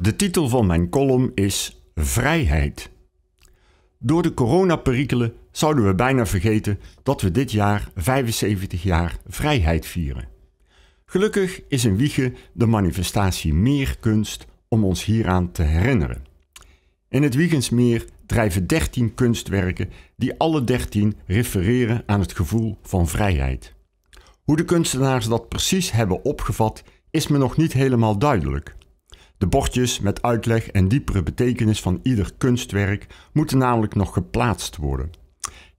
De titel van mijn column is Vrijheid. Door de coronaperikelen zouden we bijna vergeten dat we dit jaar 75 jaar vrijheid vieren. Gelukkig is in Wiegen de manifestatie Meer Kunst om ons hieraan te herinneren. In het Wiegensmeer drijven 13 kunstwerken die alle 13 refereren aan het gevoel van vrijheid. Hoe de kunstenaars dat precies hebben opgevat, is me nog niet helemaal duidelijk. De bordjes met uitleg en diepere betekenis van ieder kunstwerk moeten namelijk nog geplaatst worden.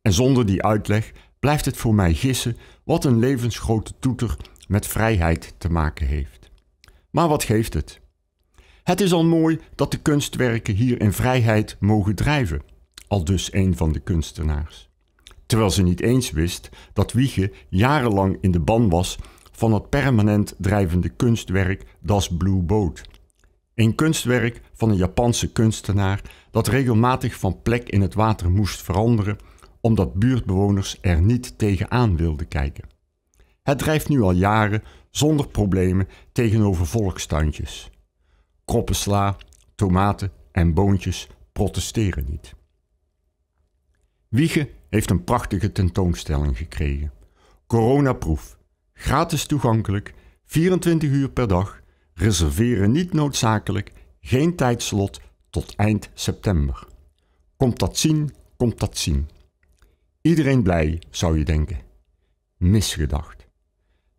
En zonder die uitleg blijft het voor mij gissen wat een levensgrote toeter met vrijheid te maken heeft. Maar wat geeft het? Het is al mooi dat de kunstwerken hier in vrijheid mogen drijven, al dus een van de kunstenaars terwijl ze niet eens wist dat Wiege jarenlang in de ban was van het permanent drijvende kunstwerk Das Blue Boat. Een kunstwerk van een Japanse kunstenaar dat regelmatig van plek in het water moest veranderen omdat buurtbewoners er niet tegenaan wilden kijken. Het drijft nu al jaren zonder problemen tegenover volkstuintjes. sla, tomaten en boontjes protesteren niet. Wiege heeft een prachtige tentoonstelling gekregen. Coronaproof. Gratis toegankelijk, 24 uur per dag, reserveren niet noodzakelijk, geen tijdslot tot eind september. Komt dat zien, komt dat zien. Iedereen blij, zou je denken. Misgedacht.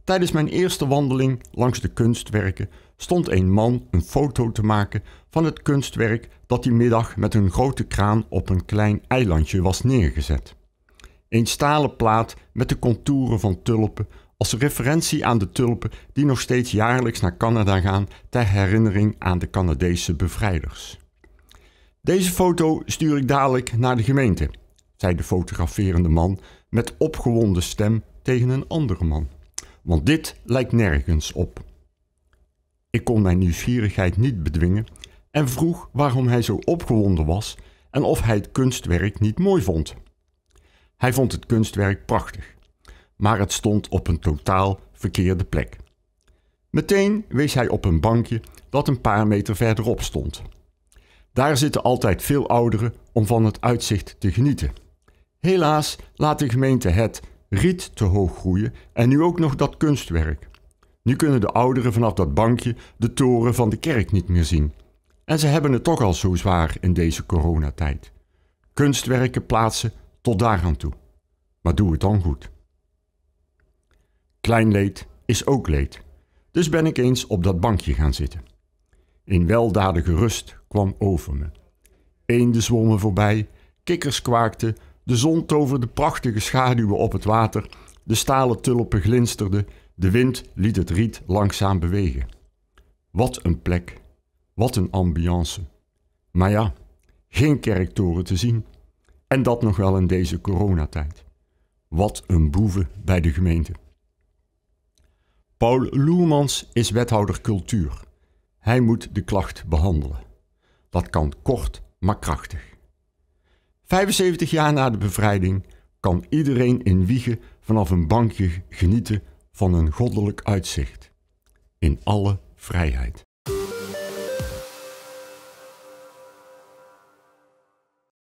Tijdens mijn eerste wandeling langs de kunstwerken stond een man een foto te maken van het kunstwerk dat die middag met een grote kraan op een klein eilandje was neergezet. Een stalen plaat met de contouren van tulpen als referentie aan de tulpen die nog steeds jaarlijks naar Canada gaan ter herinnering aan de Canadese bevrijders. Deze foto stuur ik dadelijk naar de gemeente, zei de fotograferende man met opgewonden stem tegen een andere man. Want dit lijkt nergens op. Ik kon mijn nieuwsgierigheid niet bedwingen en vroeg waarom hij zo opgewonden was en of hij het kunstwerk niet mooi vond. Hij vond het kunstwerk prachtig, maar het stond op een totaal verkeerde plek. Meteen wees hij op een bankje dat een paar meter verderop stond. Daar zitten altijd veel ouderen om van het uitzicht te genieten. Helaas laat de gemeente het riet te hoog groeien en nu ook nog dat kunstwerk. Nu kunnen de ouderen vanaf dat bankje de toren van de kerk niet meer zien. En ze hebben het toch al zo zwaar in deze coronatijd. Kunstwerken plaatsen tot daar aan toe. Maar doe het dan goed. Klein leed is ook leed, dus ben ik eens op dat bankje gaan zitten. In weldadige rust kwam over me. Eenden zwommen voorbij, kikkers kwaakten, de zon toverde prachtige schaduwen op het water, de stalen tulpen glinsterden, de wind liet het riet langzaam bewegen. Wat een plek, wat een ambiance. Maar ja, geen kerktoren te zien, en dat nog wel in deze coronatijd. Wat een boeven bij de gemeente. Paul Loermans is wethouder cultuur. Hij moet de klacht behandelen. Dat kan kort, maar krachtig. 75 jaar na de bevrijding kan iedereen in Wiegen vanaf een bankje genieten van een goddelijk uitzicht. In alle vrijheid.